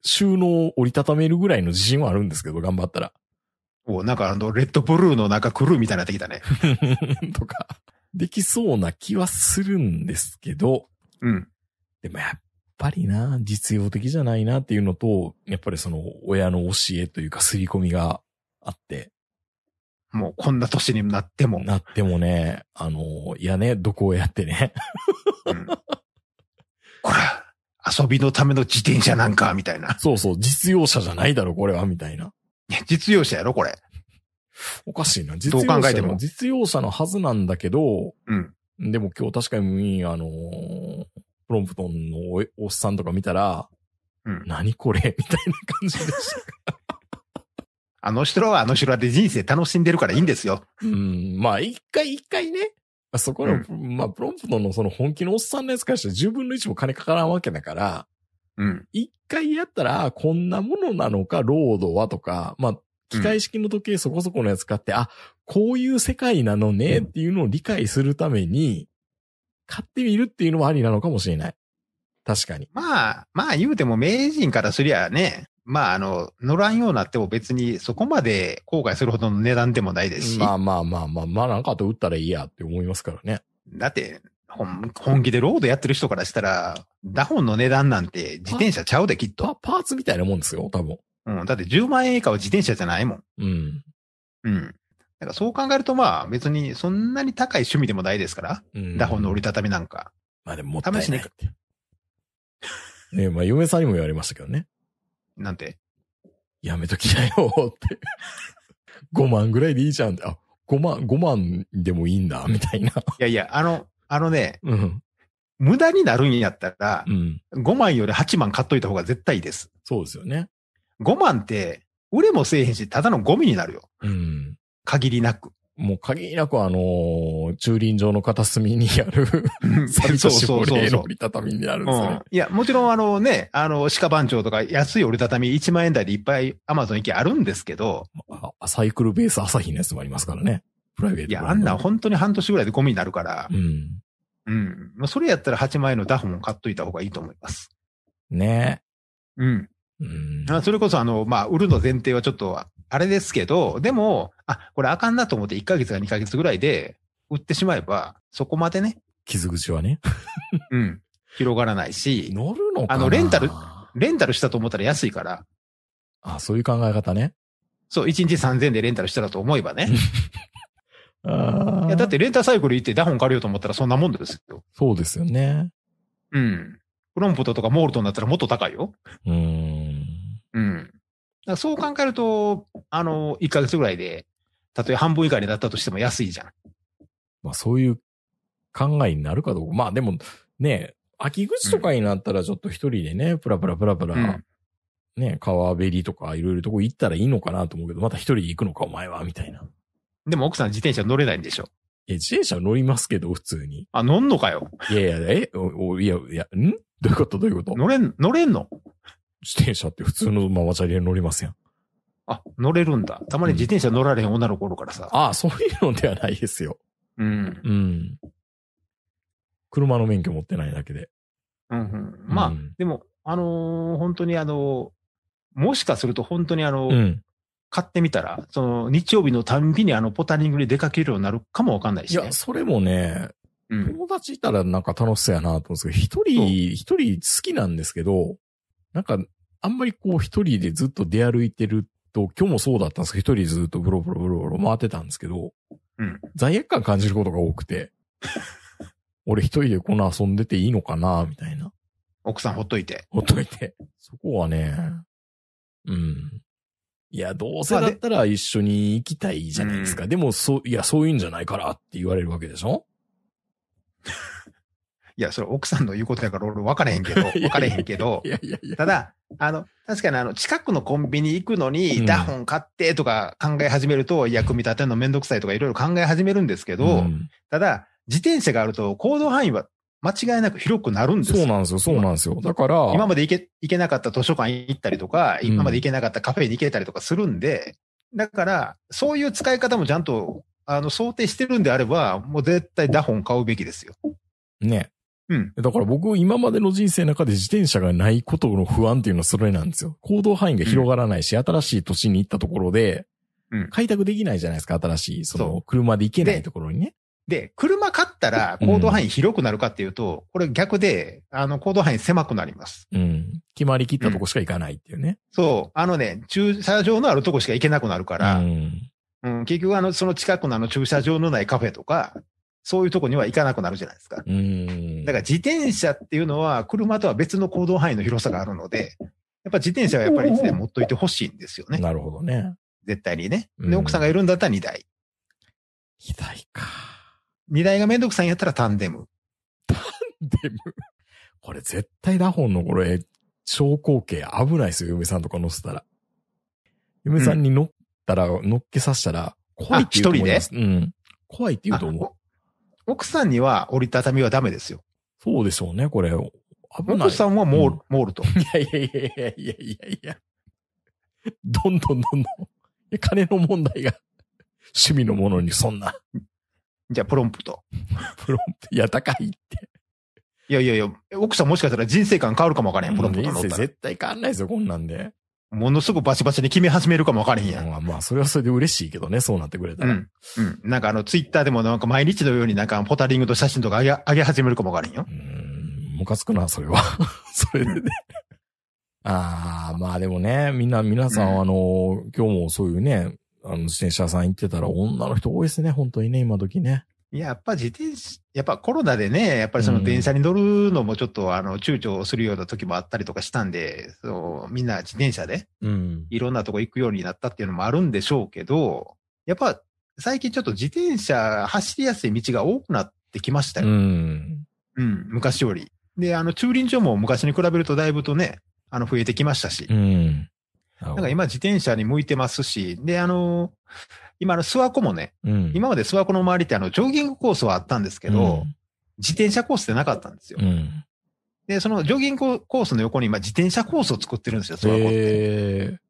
収納を折りたためるぐらいの自信はあるんですけど、頑張ったら。おなんかあの、レッドブルーの中クルーみたいになってきたね。*laughs* とか、できそうな気はするんですけど。うん。でもやっぱりな、実用的じゃないなっていうのと、やっぱりその、親の教えというか、刷り込みがあって。もう、こんな年になっても。なってもね、あの、いやね、どこをやってね。うん、こら、遊びのための自転車なんか、みたいな。そうそう、実用車じゃないだろ、これは、みたいな。いや、実用車やろ、これ。おかしいな。実用車どう考えても。実用車のはずなんだけど、うん。でも今日確かに、あのー、プロンプトンのおっさんとか見たら、うん。何これ *laughs* みたいな感じでした。*laughs* あの人らはあの人らで人生楽しんでるからいいんですよ。うん。まあ、一回一回ね、そこの、うん、まあ、プロンプトのその本気のおっさんのやつからしてら10分の1も金かからんわけだから、うん。一回やったら、こんなものなのか、ロードはとか、まあ、機械式の時計そこそこのやつ買って、うん、あ、こういう世界なのねっていうのを理解するために、買ってみるっていうのもありなのかもしれない。確かに。まあ、まあ言うても名人からすりゃね、まあ、あの、乗らんようになっても別にそこまで後悔するほどの値段でもないですし。まあまあまあまあ、まあなんかあと打ったらいいやって思いますからね。だって、本本気でロードやってる人からしたら、ダホンの値段なんて自転車ちゃうできっと。パーツみたいなもんですよ、多分。うん、だって10万円以下は自転車じゃないもん。うん。うん。だからそう考えるとまあ別にそんなに高い趣味でもないですから。うん、ダホンの折りたたみなんか。まあでももったいない。試しに。ええ、まあ嫁さんにも言われましたけどね。なんて。やめときなよって5 *laughs* 万ぐらいでいいじゃんって。あ、5万、5万でもいいんだ、みたいないやいや、あの、あのね、うん、無駄になるんやったら、うん、5万より8万買っといた方が絶対いいです。そうですよね。5万って、売れもせえへんし、ただのゴミになるよ。うん、限りなく。もう限りなくあのー、駐輪場の片隅にある *laughs* サビと絞り絵の折りたたみになるんですねうん。いや、もちろんあのね、あの、鹿番長とか安い折りたたみ1万円台でいっぱいアマゾン行きあるんですけど。サイクルベース朝日のやつもありますからね。プライベート。いや、あんな本当に半年ぐらいでゴミになるから。うん。うん。まあ、それやったら8万円のダフも買っといた方がいいと思います。ねえ。うん。うん、それこそ、あの、まあ、売るの前提はちょっとあれですけど、でも、あ、これあかんなと思って1ヶ月か2ヶ月ぐらいで売ってしまえば、そこまでね。傷口はね。*laughs* うん。広がらないし。乗るのかあの、レンタル、レンタルしたと思ったら安いから。あ、そういう考え方ね。そう、1日3000円でレンタルしたらと思えばね。*laughs* あいやだってレンタサイクル行ってダホン借りようと思ったらそんなもんですよ。そうですよね。うん。フロンポトとかモールトになったらもっと高いよ。うん。うん。そう考えると、あの、1ヶ月ぐらいで、たとえ半分以下になったとしても安いじゃん。まあそういう考えになるかどうか。まあでも、ね、秋口とかになったらちょっと一人でね、うん、プラプラプラプラ、うん、ね、川べりとかいろいろとこ行ったらいいのかなと思うけど、また一人で行くのかお前は、みたいな。でも奥さん自転車乗れないんでしょえ、自転車乗りますけど、普通に。あ、乗んのかよ。いやいや、え、お、いや、いや、んどういうことどういうこと乗れん、乗れんの自転車って普通のママチャリで乗りません。あ、乗れるんだ。たまに自転車乗られへん女の子からさ。ああ、そういうのではないですよ。うん。うん。車の免許持ってないだけで。うんうん、まあ、うんでも、あのー本当にあのーもしかすると本当にあのーうん。買ってみたら、その日曜日のたんびにあのポタリングに出かけるようになるかもわかんないいし、ね。や、それもね、うん。友達いたらなんか楽しそうやなと思うんですけど、一人、一人好きなんですけど、なんか、あんまりこう一人でずっと出歩いてると、今日もそうだったんですけど、一人ずっとブロブロブロブロ回ってたんですけど、うん、罪悪感感じることが多くて、*laughs* 俺一人でこの遊んでていいのかな、みたいな。奥さんほっといて。ほっといて。そこはね、うん。いや、どうせだったら一緒に行きたいじゃないですか。でうん、でも、そう、いや、そういうんじゃないからって言われるわけでしょいや、それ奥さんの言うことやから俺分かれへんけど、*laughs* 分かれへんけど、ただ、あの、確かにあの、近くのコンビニ行くのに、ダホン買ってとか考え始めると、役に立てるのめんどくさいとかいろいろ考え始めるんですけど、うん、ただ、自転車があると行動範囲は間違いなく広くなるんですよ。そうなんですよ、そうなんですよ。だから。今まで行け、行けなかった図書館行ったりとか、今まで行けなかったカフェに行けたりとかするんで、だから、そういう使い方もちゃんと、あの、想定してるんであれば、もう絶対ダホン買うべきですよ。ね。うん。だから僕、今までの人生の中で自転車がないことの不安っていうのはそれなんですよ。行動範囲が広がらないし、うん、新しい都市に行ったところで、うん、開拓できないじゃないですか、新しい、その、車で行けないところにね。で、車買ったら行動範囲広くなるかっていうと、うん、これ逆で、あの、行動範囲狭くなります。うん。決まりきったとこしか行かないっていうね。うん、そう。あのね、駐車場のあるとこしか行けなくなるから、うん、うん、結局あの、その近くのあの駐車場のないカフェとか、そういうとこには行かなくなるじゃないですか。うんだから自転車っていうのは車とは別の行動範囲の広さがあるので、やっぱ自転車はやっぱりいつでも持っといてほしいんですよね。なるほどね。絶対にね。で、奥さんがいるんだったら2台。2台か。2台がめんどくさいんやったらタンデム。タンデムこれ絶対ラホンのこれ、昇口径危ないですよ、嫁さんとか乗せたら。嫁さんに乗ったら、うん、乗っけさしたら、怖いって言うと思います。一人でうん。怖いって言うと思う。奥さんには折りたたみはダメですよ。そうでしょうね、これ。な奥さんはモール、うん、モールと。いやいやいやいやいやいやどんどんどんどん。金の問題が、趣味のものにそんな。じゃあ、プロンプト。プロンプト。いや、高いって。いやいやいや、奥さんもしかしたら人生観変わるかもわからへん、プロンプト乗ったら。人生絶対変わんないですよ、こんなんで。ものすごくバチバチに決め始めるかもわからへんやん。まあまあ、それはそれで嬉しいけどね、そうなってくれたら。うん。うん。なんかあの、ツイッターでもなんか毎日のようになんかポタリングと写真とか上げ、上げ始めるかもわからへんよ。うん。ムカつくな、それは。*laughs* それでね。ああ、まあでもね、みんな、皆さん、うん、あの、今日もそういうね、あの、自転車さん行ってたら女の人多いですね、本当にね、今時ね。や、っぱ自転車、やっぱコロナでね、やっぱりその電車に乗るのもちょっと、あの、躊躇するような時もあったりとかしたんで、そう、みんな自転車で、いろんなとこ行くようになったっていうのもあるんでしょうけど、やっぱ最近ちょっと自転車走りやすい道が多くなってきましたよ。うん、うん、昔より。で、あの、駐輪場も昔に比べるとだいぶとね、あの、増えてきましたし。うん。なんか今自転車に向いてますし、で、あの、今の諏訪湖もね、うん、今まで諏訪湖の周りってあの、ジョギングコースはあったんですけど、自転車コースってなかったんですよ。で、そのジョギングコースの横に今自転車コースを作ってるんですよ、諏訪湖って。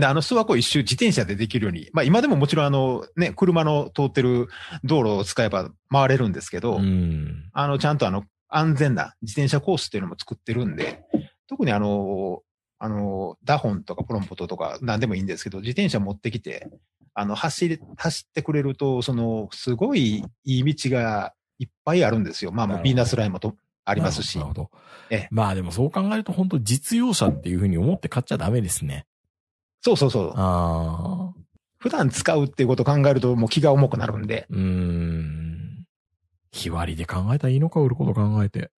で、あの諏訪湖一周自転車でできるように、まあ今でももちろんあのね、車の通ってる道路を使えば回れるんですけど、うん、あのちゃんとあの安全な自転車コースっていうのも作ってるんで、特にあの、あの、ダホンとかポロンポトとか何でもいいんですけど、自転車持ってきて、あの、走り、走ってくれると、その、すごいいい道がいっぱいあるんですよ。まあ、もうビーナスラインもとありますし。なるほど。ええ、まあでもそう考えると、本当実用車っていうふうに思って買っちゃダメですね。そうそうそう。ああ。普段使うっていうことを考えると、もう気が重くなるんで。うん。日割りで考えたらいいのか、売ること考えて。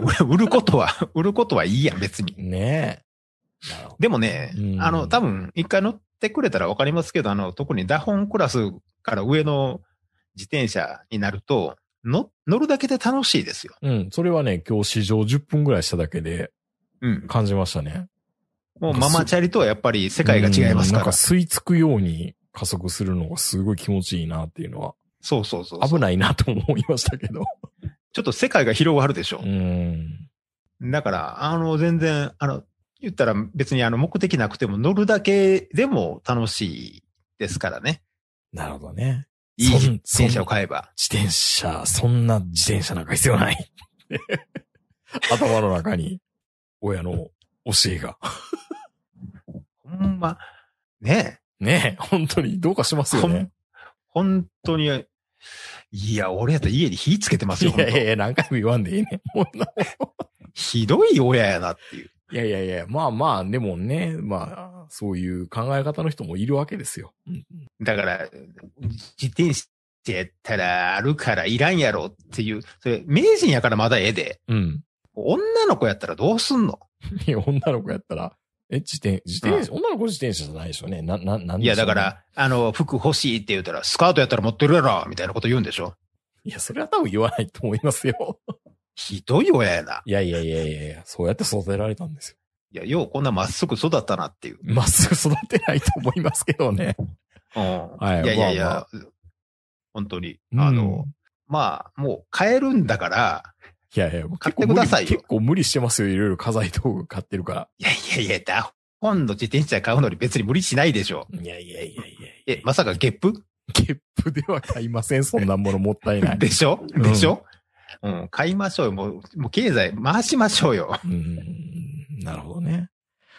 俺、売ることは、*laughs* 売ることはいいや、別に。ねえ。でもね、あの、多分、一回乗ってくれたらわかりますけど、あの、特にダホンクラスから上の自転車になると、乗るだけで楽しいですよ。うん。それはね、今日試乗10分ぐらいしただけで、うん。感じましたね。もうママチャリとはやっぱり世界が違いますから。なんか吸い付くように加速するのがすごい気持ちいいなっていうのは。そうそうそう。危ないなと思いましたけど。ちょっと世界が広がるでしょ。うん、だから、あの、全然、あの、言ったら別にあの目的なくても乗るだけでも楽しいですからね。なるほどね。いい自転車を買えば。自転車、そんな自転車なんか必要ない。*laughs* 頭の中に、親の教えが。ほんま、ねえ。ねえ、本当にどうかしますよね。ほん本当に、いや、俺やったら家に火つけてますよ。いやいや、何回も言わんでいいね。*laughs* ひどい親やなっていう。いやいやいや、まあまあ、でもね、まあ、そういう考え方の人もいるわけですよ。だから、自転車やったらあるからいらんやろっていう、それ、名人やからまだええで。うん。女の子やったらどうすんの *laughs* いや、女の子やったら、え、自転、自転車、女の子自転車じゃないですよね。な、な、なんで、ね、いや、だから、あの、服欲しいって言ったら、スカートやったら持ってるやろ、みたいなこと言うんでしょ。いや、それは多分言わないと思いますよ。ひどい親やな。いやいやいやいやいや、そうやって育てられたんですよ。いや、ようこんなまっすぐ育ったなっていう。まっすぐ育てないと思いますけどね。うん。はい。いやいやいや、まあまあ、本当に。あの、うん、まあ、もう変えるんだから、いやいや、買ってくださいよ。結構無理してますよ。いろいろ家財道具買ってるから。いやいやいや、だ、本の自転車買うのに別に無理しないでしょ。いやいやいやいや。え、まさかゲップゲップでは買いません。そんなものもったいない。でしょでしょ、うん、うん、買いましょうよ。もう、もう経済回しましょうよ。うん。なるほどね。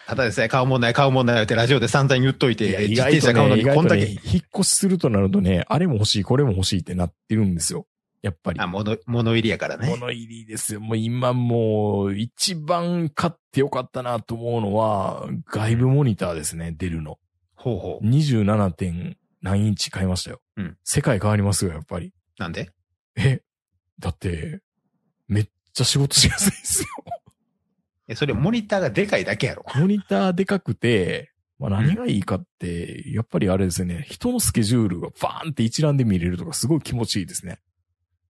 ただですね、買うもんない、買うもんないってラジオで散々言っといて、いや自転車買うのにこんだけ、ね、引っ越しするとなるとね、あれも欲しい、これも欲しいってなってるんですよ。やっぱり。あ、物、物入りやからね。物入りですよ。もう今もう、一番買ってよかったなと思うのは、外部モニターですね、出るの。ほうほう。27. 点何インチ買いましたよ。うん。世界変わりますよ、やっぱり。なんでえ、だって、めっちゃ仕事しやすいですよ。え、それモニターがでかいだけやろ。モニターでかくて、まあ何がいいかって、やっぱりあれですよね、人のスケジュールがバーンって一覧で見れるとかすごい気持ちいいですね。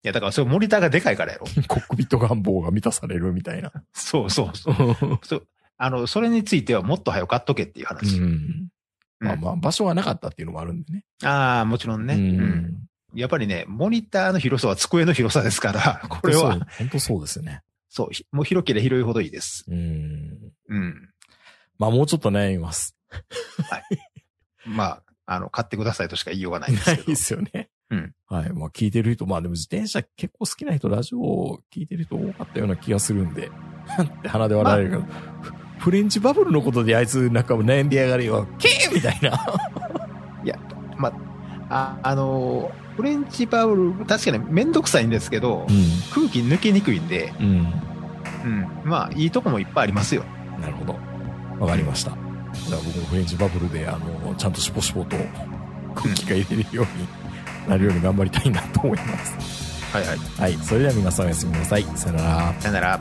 いや、だからそれモニターがでかいからやろ。コックピット願望が満たされるみたいな。*laughs* そうそうそう。*laughs* そあの、それについてはもっと早く買っとけっていう話。うん、まあまあ、場所がなかったっていうのもあるんでね。ああ、もちろんね。うん、やっぱりね、モニターの広さは机の広さですから、*laughs* これは。本当そうですね。そう、もう広ければ広いほどいいです。うん。うん。まあもうちょっと悩みます。はい。まあ、あの、買ってくださいとしか言いようがないですけど。ないですよね。はい。まあ、聞いてる人、まあでも自転車結構好きな人、ラジオを聞いてる人多かったような気がするんで、なんて鼻で笑われるけど、まフレンチバブルのことであいつなんか悩んでやがるよ、け *laughs* ーみたいな。いや、まあ、あのフレンチバブル、確かにめんどくさいんですけど、うん、空気抜けにくいんで、うん。うん。まあ、いいとこもいっぱいありますよ。なるほど。わかりました。じゃあ僕もフレンチバブルで、あのちゃんとしぽしぽと空気が入れるように、なるように頑張りたいなと思います。はいはい。はい、それでは皆さんおやすみなさい。さよなら。さよなら。